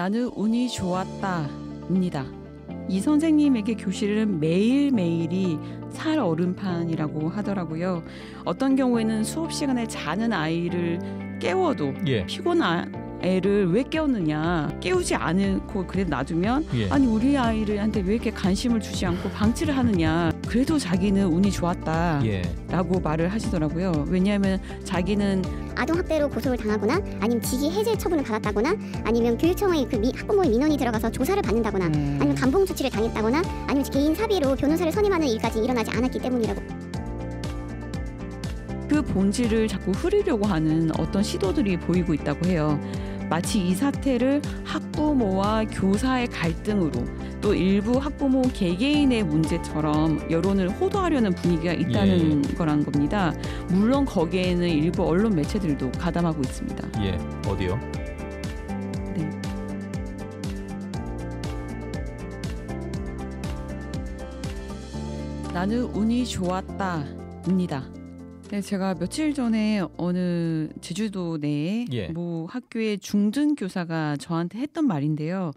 나는 운이 좋았다입니다. 이 선생님에게 교실은 매일매일이 살 얼음판이라고 하더라고요. 어떤 경우에는 수업 시간에 자는 아이를 깨워도 예. 피곤한 애를 왜 깨우느냐 깨우지 않고 그래 놔두면 예. 아니 우리 아이를한테 왜 이렇게 관심을 주지 않고 방치를 하느냐 그래도 자기는 운이 좋았다라고 예. 말을 하시더라고요 왜냐하면 자기는 아동학대로 고소를 당하거나 아니면 직위 해제 처분을 받았다거나 아니면 교육청의 그 학부모의 민원이 들어가서 조사를 받는다거나 음. 아니면 감봉 조치를 당했다거나 아니면 개인 사비로 변호사를 선임하는 일까지 일어나지 않았기 때문이라고. 그 본질을 자꾸 흐리려고 하는 어떤 시도들이 보이고 있다고 해요. 마치 이 사태를 학부모와 교사의 갈등으로 또 일부 학부모 개개인의 문제처럼 여론을 호도하려는 분위기가 있다는 예. 거란 겁니다. 물론 거기에는 일부 언론 매체들도 가담하고 있습니다. 예, 어디요? 네. 나는 운이 좋았다입니다. 네, 제가 며칠 전에 어느 제주도 내에 예. 뭐 학교의 중등 교사가 저한테 했던 말인데요.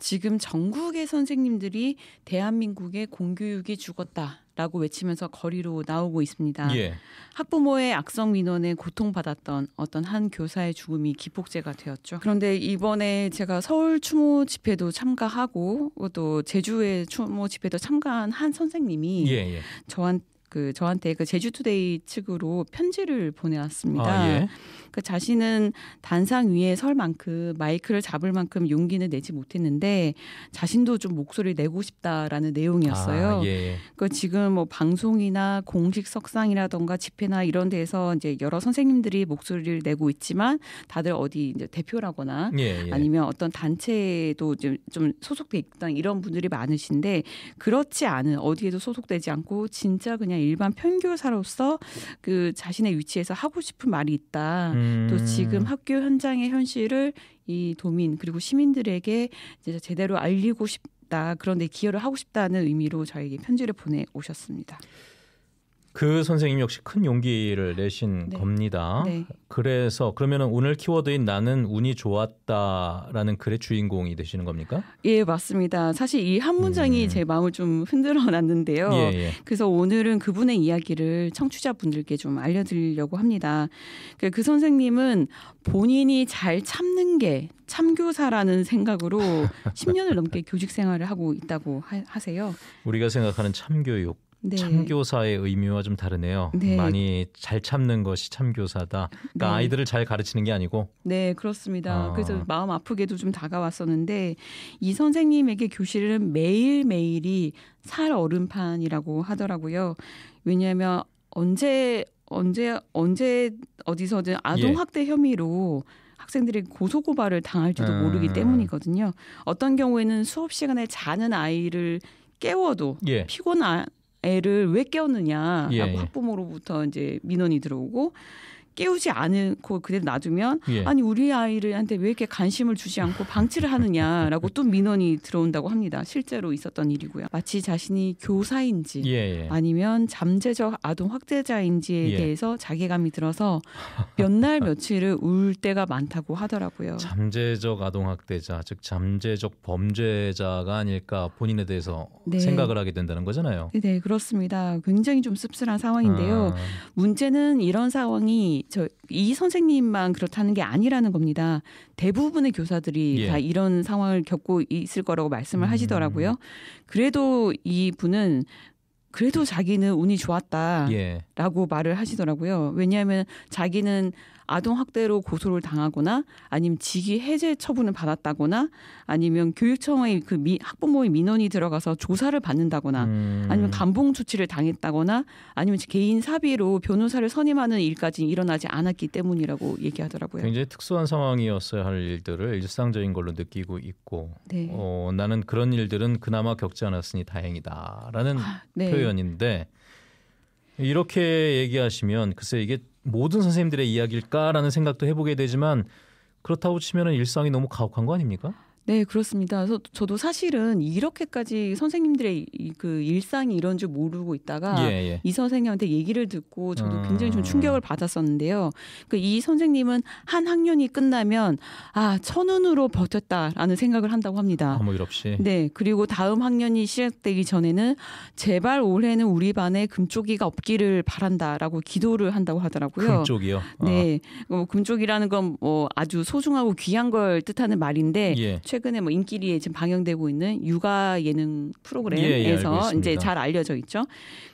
지금 전국의 선생님들이 대한민국의 공교육이 죽었다. 라고 외치면서 거리로 나오고 있습니다. 예. 학부모의 악성 민원에 고통받았던 어떤 한 교사의 죽음이 기폭제가 되었죠. 그런데 이번에 제가 서울 추모 집회도 참가하고 또 제주의 추모 집회도 참가한 한 선생님이 예, 예. 저한테 그 저한테 그 제주투데이 측으로 편지를 보내왔습니다. 아, 예. 그 자신은 단상 위에 설 만큼 마이크를 잡을 만큼 용기는 내지 못했는데 자신도 좀 목소리를 내고 싶다라는 내용이었어요. 아, 예. 그 지금 뭐 방송이나 공식 석상이라던가 집회나 이런 데에서 이제 여러 선생님들이 목소리를 내고 있지만 다들 어디 이제 대표라거나 예, 예. 아니면 어떤 단체에도 좀 소속돼 있던 이런 분들이 많으신데 그렇지 않은 어디에도 소속되지 않고 진짜 그냥 일반 편교사로서 그 자신의 위치에서 하고 싶은 말이 있다. 음. 또 지금 학교 현장의 현실을 이 도민 그리고 시민들에게 이제 제대로 알리고 싶다. 그런데 기여를 하고 싶다는 의미로 저에게 편지를 보내 오셨습니다. 그 선생님 역시 큰 용기를 내신 네. 겁니다. 네. 그래서 그러면은 오늘 키워드인 나는 운이 좋았다라는 글의 주인공이 되시는 겁니까? 예, 맞습니다. 사실 이 한 문장이 음. 제 마음을 좀 흔들어 놨는데요. 예, 예. 그래서 오늘은 그분의 이야기를 청취자분들께 좀 알려드리려고 합니다. 그, 그 선생님은 본인이 잘 참는 게 참교사라는 생각으로 10년을 넘게 교직 생활을 하고 있다고 하, 세요 우리가 생각하는 참교육 네. 참교사의 의미와 좀 다르네요. 네. 많이 잘 참는 것이 참교사다. 그러니까 네. 아이들을 잘 가르치는 게 아니고. 네, 그렇습니다. 아. 그래서 마음 아프게도 좀 다가왔었는데 이 선생님에게 교실은 매일매일이 살 얼음판이라고 하더라고요. 왜냐하면 언제 언제 언제 어디서든 아동 예. 학대 혐의로 예. 학생들이 고소고발을 당할지도 음. 모르기 때문이거든요. 어떤 경우에는 수업 시간에 자는 아이를 깨워도 예. 피곤한 애를 왜 깨웠느냐라고 예, 예. 학부모로부터 이제 민원이 들어오고 깨우지 않고 그대로 놔두면 예. 아니 우리 아이를한테 왜 이렇게 관심을 주지 않고 방치를 하느냐라고 또 민원이 들어온다고 합니다. 실제로 있었던 일이고요. 마치 자신이 교사인지 예예. 예. 아니면 잠재적 아동 확대자인지에 예. 대해서 자괴감이 들어서 몇 날 며칠을 울 때가 많다고 하더라고요. 잠재적 아동 학대자 즉 잠재적 범죄자가 아닐까 본인에 대해서 네. 생각을 하게 된다는 거잖아요. 네 그렇습니다. 굉장히 좀 씁쓸한 상황인데요. 아. 문제는 이런 상황이 저이 선생님만 그렇다는 게 아니라는 겁니다. 대부분의 교사들이 예. 다 이런 상황을 겪고 있을 거라고 말씀을 음. 하시더라고요. 그래도 이 분은 그래도 자기는 운이 좋았다라고 예. 말을 하시더라고요. 왜냐하면 자기는 아동 학대로 고소를 당하거나 아니면 직위 해제 처분을 받았다거나 아니면 교육청의 그 미, 학부모의 민원이 들어가서 조사를 받는다거나 음. 아니면 감봉 조치를 당했다거나 아니면 개인 사비로 변호사를 선임하는 일까지 일어나지 않았기 때문이라고 얘기하더라고요. 굉장히 특수한 상황이었어야 할 일들을 일상적인 걸로 느끼고 있고 네. 어, 나는 그런 일들은 그나마 겪지 않았으니 다행이다라는 아, 네. 표현인데 이렇게 얘기하시면 글쎄 이게 모든 선생님들의 이야기일까라는 생각도 해보게 되지만 그렇다고 치면은 일상이 너무 가혹한 거 아닙니까? 네, 그렇습니다. 그래서 저도 사실은 이렇게까지 선생님들의 이, 그 일상이 이런 줄 모르고 있다가 예, 예. 이 선생님한테 얘기를 듣고 저도 아. 굉장히 좀 충격을 받았었는데요. 그이 그러니까 선생님은 한 학년이 끝나면 아 천운으로 버텼다라는 생각을 한다고 합니다. 아무 일 없이. 네, 그리고 다음 학년이 시작되기 전에는 제발 올해는 우리 반에 금쪽이가 없기를 바란다라고 기도를 한다고 하더라고요. 금쪽이요? 네. 아. 어. 네, 금쪽이라는 건 뭐 아주 소중하고 귀한 걸 뜻하는 말인데. 예. 최근에 뭐 인기리에 지금 방영되고 있는 육아 예능 프로그램에서 예, 예, 이제 잘 알려져 있죠.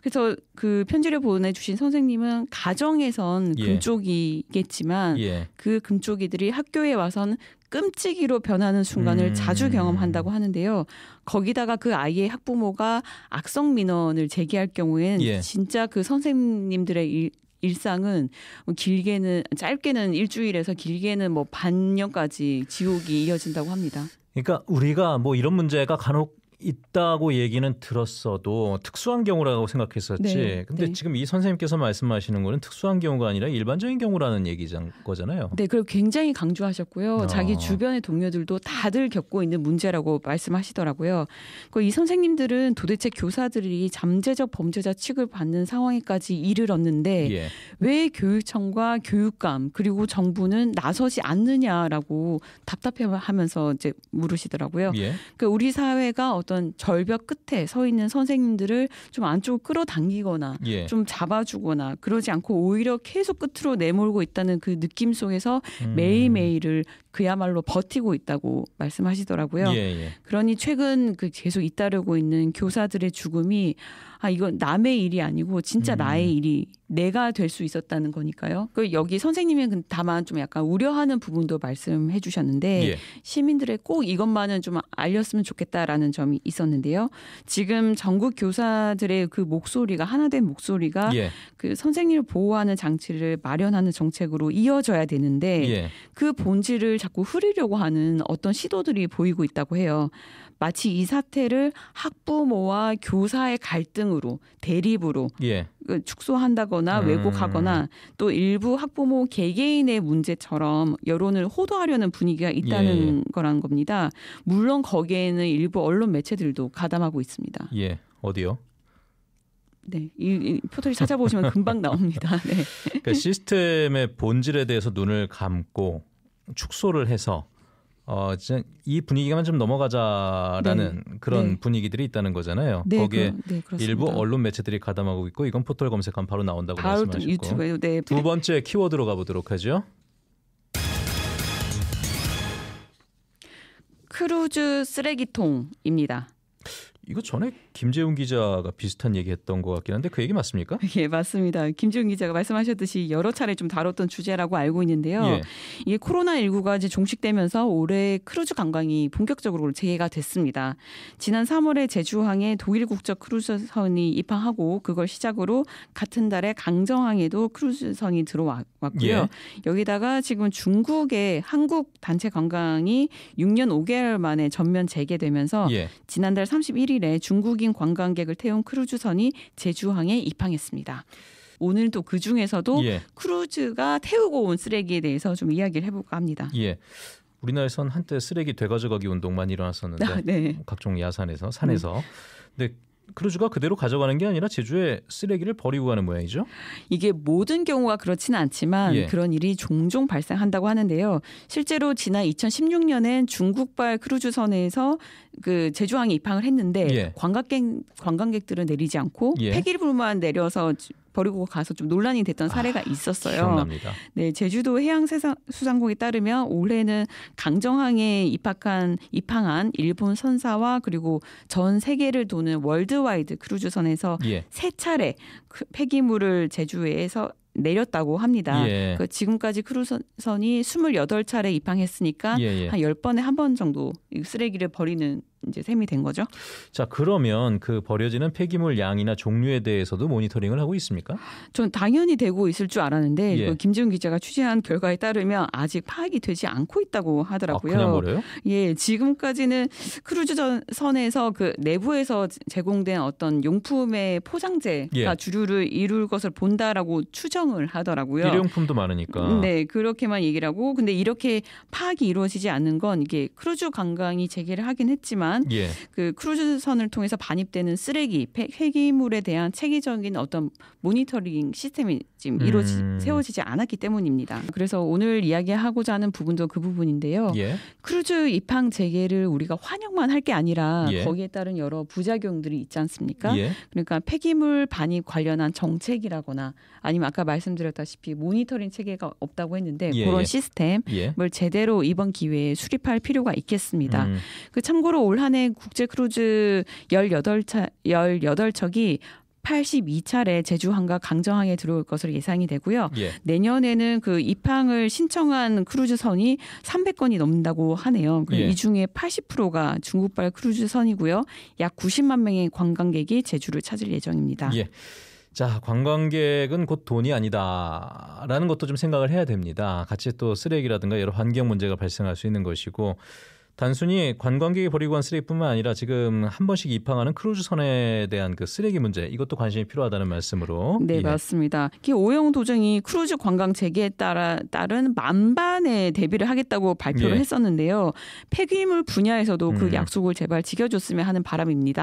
그래서 그 편지를 보내주신 선생님은 가정에선 예. 금쪽이겠지만 예. 그 금쪽이들이 학교에 와선 끔찍이로 변하는 순간을 음. 자주 경험한다고 하는데요. 거기다가 그 아이의 학부모가 악성 민원을 제기할 경우엔 예. 진짜 그 선생님들의 일, 일상은 뭐 길게는 짧게는 일주일에서 길게는 뭐 반년까지 지옥이 이어진다고 합니다. 그러니까 우리가 뭐 이런 문제가 간혹 있다고 얘기는 들었어도 특수한 경우라고 생각했었지. 네, 근데 네. 지금 이 선생님께서 말씀하시는 거는 특수한 경우가 아니라 일반적인 경우라는 얘기잖 거잖아요. 네, 그리고 굉장히 강조하셨고요. 어. 자기 주변의 동료들도 다들 겪고 있는 문제라고 말씀하시더라고요. 그 이 선생님들은 도대체 교사들이 잠재적 범죄자 취급을 받는 상황에까지 이르렀는데 예. 왜 교육청과 교육감 그리고 정부는 나서지 않느냐라고 답답해하면서 이제 물으시더라고요. 예. 그 우리 사회가 어떤 절벽 끝에 서 있는 선생님들을 좀 안쪽으로 끌어당기거나 예. 좀 잡아주거나 그러지 않고 오히려 계속 끝으로 내몰고 있다는 그 느낌 속에서 음. 매일매일을 그야말로 버티고 있다고 말씀하시더라고요. 예, 예. 그러니 최근 그 계속 잇따르고 있는 교사들의 죽음이 아 이건 남의 일이 아니고 진짜 음. 나의 일이 내가 될 수 있었다는 거니까요. 그 여기 선생님은 다만 좀 약간 우려하는 부분도 말씀해 주셨는데 예. 시민들의 꼭 이것만은 좀 알렸으면 좋겠다라는 점이 있었는데요. 지금 전국 교사들의 그 목소리가 하나된 목소리가 예. 그 선생님을 보호하는 장치를 마련하는 정책으로 이어져야 되는데 예. 그 본질을 자꾸 흐리려고 하는 어떤 시도들이 보이고 있다고 해요. 마치 이 사태를 학부모와 교사의 갈등으로 대립으로 예. 그 축소한다거나 음. 왜곡하거나 또 일부 학부모 개개인의 문제처럼 여론을 호도하려는 분위기가 있다는 예, 예. 거란 겁니다. 물론 거기에는 일부 언론 매체들도 가담하고 있습니다. 예, 어디요? 네, 이, 이 포털이 찾아보시면 금방 나옵니다. 네. 그러니까 시스템의 본질에 대해서 눈을 감고 축소를 해서 어, 이 분위기만 좀 넘어가자라는 네. 네. 그런 네. 분위기들이 있다는 거잖아요. 네, 거기에 그, 일부 언론 매체들이 가담하고 있고 이건 포털 검색하면 바로 나온다고 바로 말씀하셨고 네. 두 번째 키워드로 가보도록 하죠. 크루즈 쓰레기통입니다. 이거 전에 김재훈 기자가 비슷한 얘기했던 것 같긴 한데 그 얘기 맞습니까? 예, 맞습니다. 김재훈 기자가 말씀하셨듯이 여러 차례 좀 다뤘던 주제라고 알고 있는데요. 예. 이게 코로나 19가 이제 종식되면서 올해 크루즈 관광이 본격적으로 재개가 됐습니다. 지난 3월에 제주항에 독일 국적 크루즈선이 입항하고 그걸 시작으로 같은 달에 강정항에도 크루즈선이 들어왔고요. 예. 여기다가 지금 중국의 한국 단체 관광이 6년 5개월 만에 전면 재개되면서 예. 지난달 31일 7일에 중국인 관광객을 태운 크루즈선이 제주항에 입항했습니다. 오늘 또그 중에서도 예. 크루즈가 태우고 온 쓰레기에 대해서 좀 이야기를 해볼까 합니다. 예. 우리나라에선 한때 쓰레기 되가져가기 운동만 일어났었는데 아, 네. 각종 야산에서 산에서 음. 근데 크루즈가 그대로 가져가는 게 아니라 제주에 쓰레기를 버리고 가는 모양이죠. 이게 모든 경우가 그렇진 않지만 예. 그런 일이 종종 발생한다고 하는데요. 실제로 지난 2016년엔 중국발 크루즈선에서 그 제주항에 입항을 했는데 예. 관광객 관광객들은 내리지 않고 예. 폐기물만 내려서 버리고 가서 좀 논란이 됐던 사례가 아, 있었어요. 기억납니다. 네, 제주도 해양수산국에 따르면 올해는 강정항에 입학한 입항한 일본 선사와 그리고 전 세계를 도는 월드와이드 크루즈선에서 예. 세 차례 그 폐기물을 제주에서 내렸다고 합니다. 예. 그 지금까지 크루선이 28차례 입항했으니까 예, 예. 한 10번에 한 번 정도 쓰레기를 버리는 이제 셈이 된 거죠. 자 그러면 그 버려지는 폐기물 양이나 종류에 대해서도 모니터링을 하고 있습니까? 전 당연히 되고 있을 줄 알았는데 예. 그 김지훈 기자가 취재한 결과에 따르면 아직 파악이 되지 않고 있다고 하더라고요. 아, 그냥 버려요? 예, 지금까지는 크루즈 선에서 그 내부에서 제공된 어떤 용품의 포장재가 예. 주류를 이룰 것을 본다라고 추정을 하더라고요. 일용품도 많으니까. 음, 네, 그렇게만 얘기를 하고 근데 이렇게 파악이 이루어지지 않는 건 이게 크루즈 관광이 재개를 하긴 했지만 동안 예. 그 크루즈선을 통해서 반입되는 쓰레기, 폐, 폐기물에 대한 체계적인 어떤 모니터링 시스템이 지금 음. 이루어지, 세워지지 않았기 때문입니다. 그래서 오늘 이야기하고자 하는 부분도 그 부분인데요. 예. 크루즈 입항 재개를 우리가 환영만 할 게 아니라 예. 거기에 따른 여러 부작용들이 있지 않습니까? 예. 그러니까 폐기물 반입 관련한 정책이라거나 아니면 아까 말씀드렸다시피 모니터링 체계가 없다고 했는데 예. 그런 예. 시스템을 예. 제대로 이번 기회에 수립할 필요가 있겠습니다. 음. 그 참고로 올 한해 국제 크루즈 18차, 18척이 182차례 제주항과 강정항에 들어올 것으로 예상이 되고요. 예. 내년에는 그 입항을 신청한 크루즈선이 300건이 넘는다고 하네요. 예. 이 중에 80%가 중국발 크루즈선이고요. 약 90만 명의 관광객이 제주를 찾을 예정입니다. 예. 자, 관광객은 곧 돈이 아니다라는 것도 좀 생각을 해야 됩니다. 같이 또 쓰레기라든가 여러 환경 문제가 발생할 수 있는 것이고 단순히 관광객이 버리고 간 쓰레기뿐만 아니라 지금 한 번씩 입항하는 크루즈 선에 대한 그 쓰레기 문제 이것도 관심이 필요하다는 말씀으로 네 예. 맞습니다. 이 오영 도정이 크루즈 관광 재개에 따라 따른 만반의 대비를 하겠다고 발표를 예. 했었는데요. 폐기물 분야에서도 그 음. 약속을 제발 지켜줬으면 하는 바람입니다.